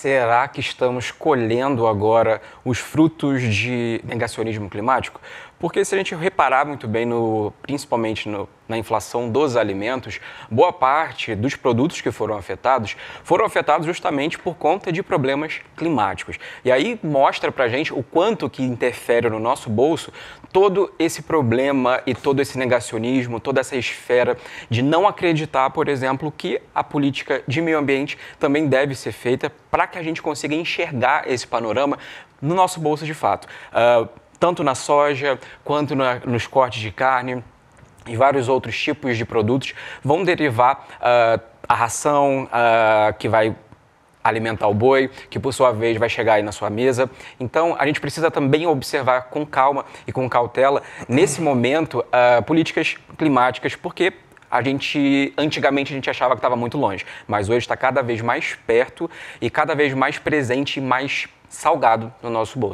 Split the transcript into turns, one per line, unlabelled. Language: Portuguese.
Será que estamos colhendo agora os frutos de negacionismo climático? Porque se a gente reparar muito bem, no, principalmente no na inflação dos alimentos, boa parte dos produtos que foram afetados foram afetados justamente por conta de problemas climáticos. E aí mostra para gente o quanto que interfere no nosso bolso todo esse problema e todo esse negacionismo, toda essa esfera de não acreditar, por exemplo, que a política de meio ambiente também deve ser feita para que a gente consiga enxergar esse panorama no nosso bolso de fato. Uh, tanto na soja quanto na, nos cortes de carne, e vários outros tipos de produtos vão derivar uh, a ração uh, que vai alimentar o boi, que por sua vez vai chegar aí na sua mesa. Então, a gente precisa também observar com calma e com cautela, nesse momento, uh, políticas climáticas, porque a gente antigamente a gente achava que estava muito longe, mas hoje está cada vez mais perto e cada vez mais presente e mais salgado no nosso bolso.